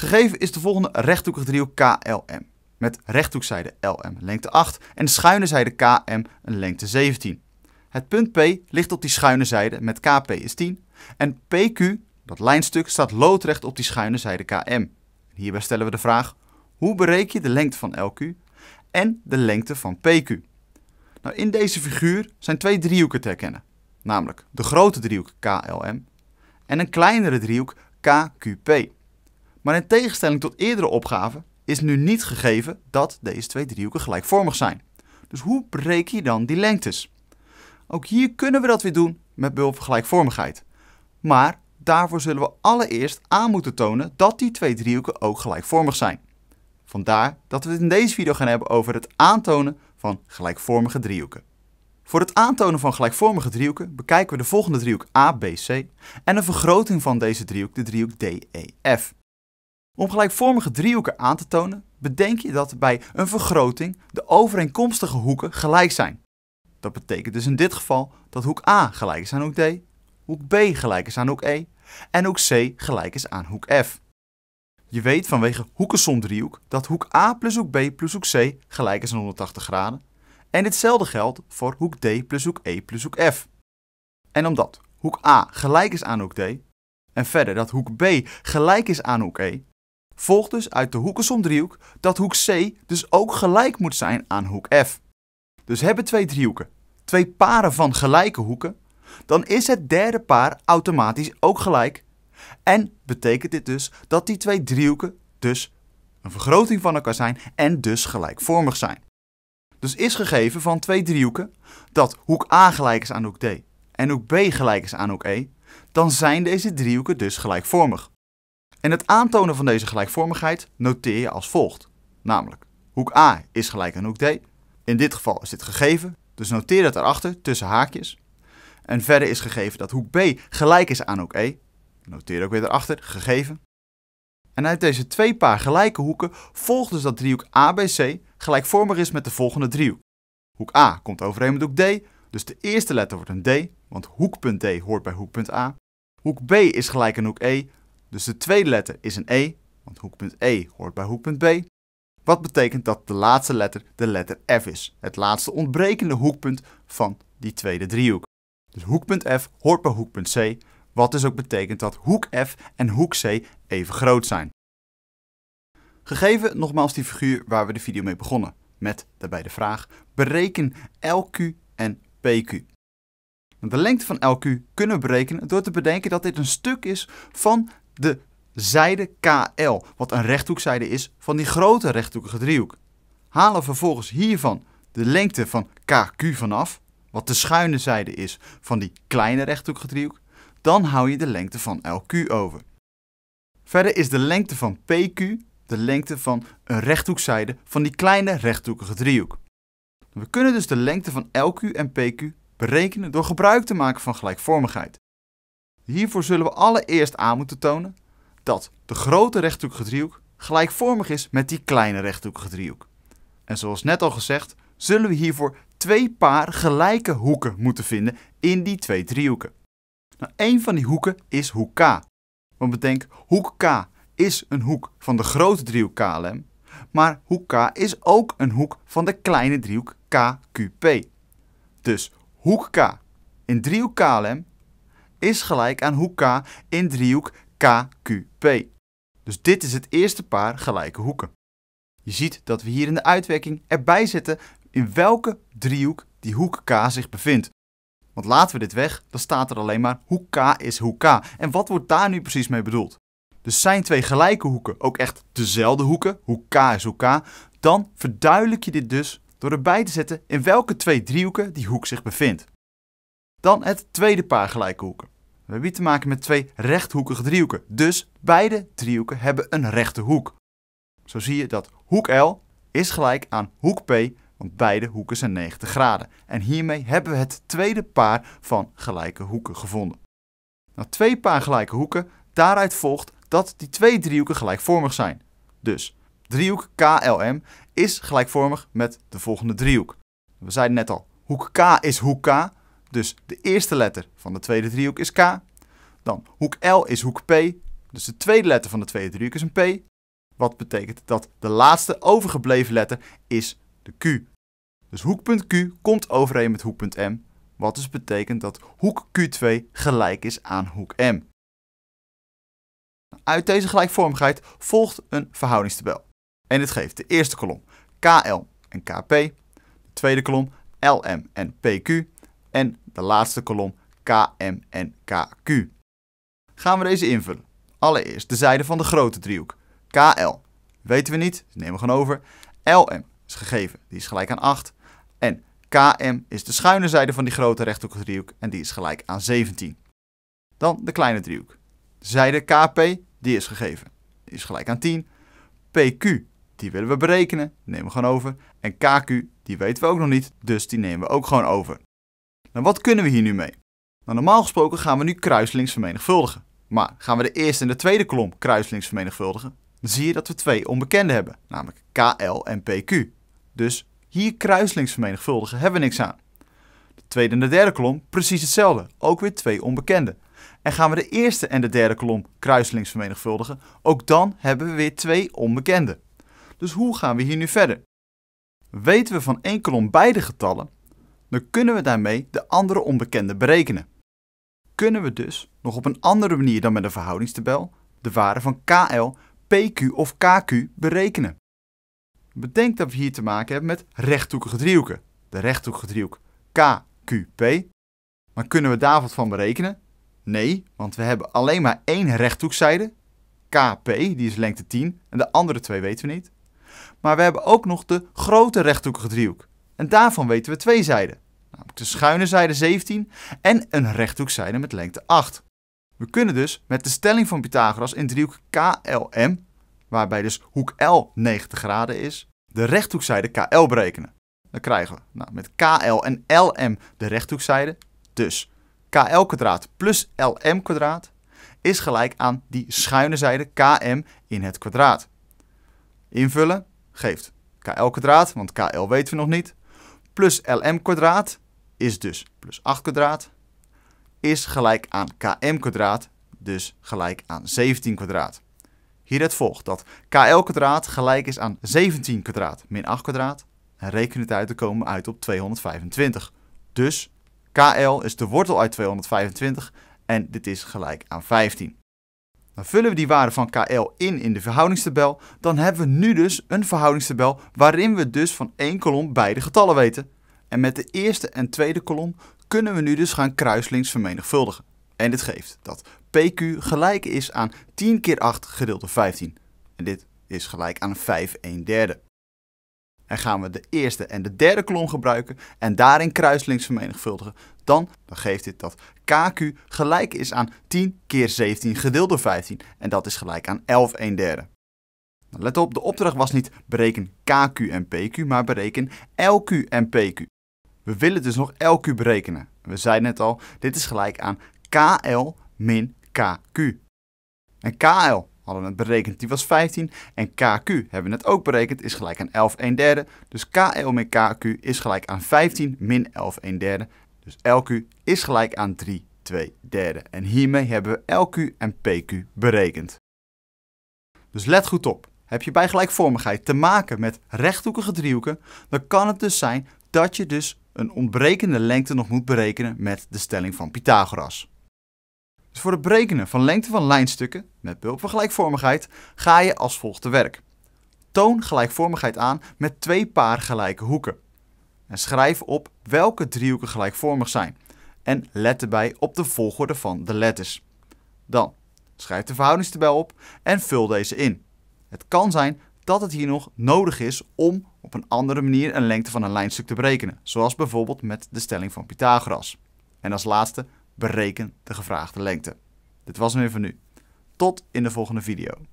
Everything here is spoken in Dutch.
Gegeven is de volgende rechthoekige driehoek KLM. Met rechthoekzijde LM lengte 8 en schuine zijde KM een lengte 17. Het punt P ligt op die schuine zijde met KP is 10 en PQ, dat lijnstuk, staat loodrecht op die schuine zijde KM. Hierbij stellen we de vraag, hoe bereken je de lengte van LQ en de lengte van PQ? Nou, in deze figuur zijn twee driehoeken te herkennen, namelijk de grote driehoek KLM en een kleinere driehoek KQP. Maar in tegenstelling tot eerdere opgaven is nu niet gegeven dat deze twee driehoeken gelijkvormig zijn. Dus hoe breek je dan die lengtes? Ook hier kunnen we dat weer doen met behulp van gelijkvormigheid. Maar daarvoor zullen we allereerst aan moeten tonen dat die twee driehoeken ook gelijkvormig zijn. Vandaar dat we het in deze video gaan hebben over het aantonen van gelijkvormige driehoeken. Voor het aantonen van gelijkvormige driehoeken bekijken we de volgende driehoek ABC en een vergroting van deze driehoek, de driehoek DEF. Om gelijkvormige driehoeken aan te tonen, bedenk je dat bij een vergroting de overeenkomstige hoeken gelijk zijn. Dat betekent dus in dit geval dat hoek A gelijk is aan hoek D, hoek B gelijk is aan hoek E en hoek C gelijk is aan hoek F. Je weet vanwege hoekensom driehoek dat hoek A plus hoek B plus hoek C gelijk is aan 180 graden. En ditzelfde geldt voor hoek D plus hoek E plus hoek F. En omdat hoek A gelijk is aan hoek D en verder dat hoek B gelijk is aan hoek E, Volgt dus uit de hoekensom driehoek dat hoek C dus ook gelijk moet zijn aan hoek F. Dus hebben twee driehoeken twee paren van gelijke hoeken, dan is het derde paar automatisch ook gelijk. En betekent dit dus dat die twee driehoeken dus een vergroting van elkaar zijn en dus gelijkvormig zijn. Dus is gegeven van twee driehoeken dat hoek A gelijk is aan hoek D en hoek B gelijk is aan hoek E, dan zijn deze driehoeken dus gelijkvormig. En het aantonen van deze gelijkvormigheid noteer je als volgt. Namelijk, hoek A is gelijk aan hoek D. In dit geval is dit gegeven, dus noteer dat daarachter tussen haakjes. En verder is gegeven dat hoek B gelijk is aan hoek E. Noteer ook weer daarachter, gegeven. En uit deze twee paar gelijke hoeken volgt dus dat driehoek ABC gelijkvormig is met de volgende driehoek. Hoek A komt overeen met hoek D, dus de eerste letter wordt een D, want hoekpunt D hoort bij hoekpunt A. Hoek B is gelijk aan hoek E, dus de tweede letter is een E, want hoekpunt E hoort bij hoekpunt B. Wat betekent dat de laatste letter de letter F is, het laatste ontbrekende hoekpunt van die tweede driehoek. Dus hoekpunt F hoort bij hoekpunt C, wat dus ook betekent dat hoek F en hoek C even groot zijn. Gegeven nogmaals die figuur waar we de video mee begonnen, met daarbij de vraag: bereken LQ en PQ. De lengte van LQ kunnen we berekenen door te bedenken dat dit een stuk is van de zijde KL, wat een rechthoekzijde is van die grote rechthoekige driehoek. Halen vervolgens hiervan de lengte van KQ vanaf, wat de schuine zijde is van die kleine rechthoekige driehoek, dan hou je de lengte van LQ over. Verder is de lengte van PQ de lengte van een rechthoekzijde van die kleine rechthoekige driehoek. We kunnen dus de lengte van LQ en PQ berekenen door gebruik te maken van gelijkvormigheid. Hiervoor zullen we allereerst aan moeten tonen dat de grote rechthoekige driehoek gelijkvormig is met die kleine rechthoekige driehoek. En zoals net al gezegd, zullen we hiervoor twee paar gelijke hoeken moeten vinden in die twee driehoeken. Nou, een van die hoeken is hoek K. Want bedenk, hoek K is een hoek van de grote driehoek KLM, maar hoek K is ook een hoek van de kleine driehoek KQP. Dus hoek K in driehoek KLM is gelijk aan hoek K in driehoek KQP. Dus dit is het eerste paar gelijke hoeken. Je ziet dat we hier in de uitwerking erbij zetten in welke driehoek die hoek K zich bevindt. Want laten we dit weg, dan staat er alleen maar hoek K is hoek K. En wat wordt daar nu precies mee bedoeld? Dus zijn twee gelijke hoeken ook echt dezelfde hoeken, hoek K is hoek K, dan verduidelijk je dit dus door erbij te zetten in welke twee driehoeken die hoek zich bevindt. Dan het tweede paar gelijke hoeken. We hebben hier te maken met twee rechthoekige driehoeken. Dus beide driehoeken hebben een rechte hoek. Zo zie je dat hoek L is gelijk aan hoek P, want beide hoeken zijn 90 graden. En hiermee hebben we het tweede paar van gelijke hoeken gevonden. Nou, twee paar gelijke hoeken, daaruit volgt dat die twee driehoeken gelijkvormig zijn. Dus driehoek KLM is gelijkvormig met de volgende driehoek. We zeiden net al, hoek K is hoek K, dus de eerste letter van de tweede driehoek is K. Dan hoek L is hoek P. Dus de tweede letter van de tweede driehoek is een P. Wat betekent dat de laatste overgebleven letter is de Q. Dus hoekpunt Q komt overeen met hoekpunt M. Wat dus betekent dat hoek Q2 gelijk is aan hoek M. Uit deze gelijkvormigheid volgt een verhoudingstabel. En dit geeft de eerste kolom KL en KP, de tweede kolom LM en PQ, en de laatste kolom KM en KQ. Gaan we deze invullen. Allereerst de zijde van de grote driehoek. KL weten we niet, dus nemen we gewoon over. LM is gegeven, die is gelijk aan 8. En KM is de schuine zijde van die grote rechthoekige driehoek en die is gelijk aan 17. Dan de kleine driehoek. De zijde KP, die is gegeven, die is gelijk aan 10. PQ, die willen we berekenen, nemen we gewoon over. En KQ, die weten we ook nog niet, dus die nemen we ook gewoon over. Nou, wat kunnen we hier nu mee? Nou, normaal gesproken gaan we nu kruislinks vermenigvuldigen. Maar gaan we de eerste en de tweede kolom kruislinks vermenigvuldigen, dan zie je dat we twee onbekenden hebben, namelijk KL en PQ. Dus hier kruislinks vermenigvuldigen hebben we niks aan. De tweede en de derde kolom precies hetzelfde, ook weer twee onbekenden. En gaan we de eerste en de derde kolom kruislinks vermenigvuldigen, ook dan hebben we weer twee onbekenden. Dus hoe gaan we hier nu verder? Weten we van één kolom beide getallen, dan kunnen we daarmee de andere onbekende berekenen. Kunnen we dus nog op een andere manier dan met een verhoudingstabel de waarde van KL, PQ of KQ berekenen? Bedenk dat we hier te maken hebben met rechthoekige driehoeken. De rechthoekige driehoek KQP. Maar kunnen we daar wat van berekenen? Nee, want we hebben alleen maar één rechthoekzijde, KP, die is lengte 10, en de andere twee weten we niet. Maar we hebben ook nog de grote rechthoekige driehoek, en daarvan weten we twee zijden, namelijk de schuine zijde 17 en een rechthoekzijde met lengte 8. We kunnen dus met de stelling van Pythagoras in driehoek KLM, waarbij dus hoek L 90 graden is, de rechthoekzijde KL berekenen. Dan krijgen we nou, met KL en LM de rechthoekzijde, dus KL kwadraat plus LM kwadraat is gelijk aan die schuine zijde KM in het kwadraat. Invullen geeft KL kwadraat, want KL weten we nog niet, plus lm kwadraat is dus plus 8 kwadraat is gelijk aan km kwadraat, dus gelijk aan 17 kwadraat. Hieruit volgt dat kl kwadraat gelijk is aan 17 kwadraat min 8 kwadraat en rekenen het uit te komen uit op 225. Dus kl is de wortel uit 225 en dit is gelijk aan 15 vullen we die waarde van KL in in de verhoudingstabel. Dan hebben we nu dus een verhoudingstabel waarin we dus van één kolom beide getallen weten. En met de eerste en tweede kolom kunnen we nu dus gaan kruislinks vermenigvuldigen. En dit geeft dat PQ gelijk is aan 10 keer 8 gedeeld door 15. En dit is gelijk aan 5 1 derde en gaan we de eerste en de derde kolom gebruiken en daarin kruislinks vermenigvuldigen, dan, geeft dit dat KQ gelijk is aan 10 keer 17 gedeeld door 15 en dat is gelijk aan 11 1 derde. Nou, let op, de opdracht was niet bereken KQ en PQ, maar bereken LQ en PQ. We willen dus nog LQ berekenen. We zeiden net al, dit is gelijk aan KL min KQ. En KL, hadden het berekend, die was 15. En KQ hebben we het ook berekend, is gelijk aan 11 1 derde. Dus KL KQ is gelijk aan 15 min 11 1 derde. Dus LQ is gelijk aan 3 2 derde. En hiermee hebben we LQ en PQ berekend. Dus let goed op. Heb je bij gelijkvormigheid te maken met rechthoekige driehoeken, dan kan het dus zijn dat je dus een ontbrekende lengte nog moet berekenen met de stelling van Pythagoras voor het berekenen van lengte van lijnstukken met behulp van gelijkvormigheid ga je als volgt te werk. Toon gelijkvormigheid aan met twee paar gelijke hoeken. En schrijf op welke driehoeken gelijkvormig zijn. En let erbij op de volgorde van de letters. Dan schrijf de verhoudingstabel op en vul deze in. Het kan zijn dat het hier nog nodig is om op een andere manier een lengte van een lijnstuk te berekenen, zoals bijvoorbeeld met de stelling van Pythagoras. En als laatste bereken de gevraagde lengte. Dit was hem weer voor nu. Tot in de volgende video.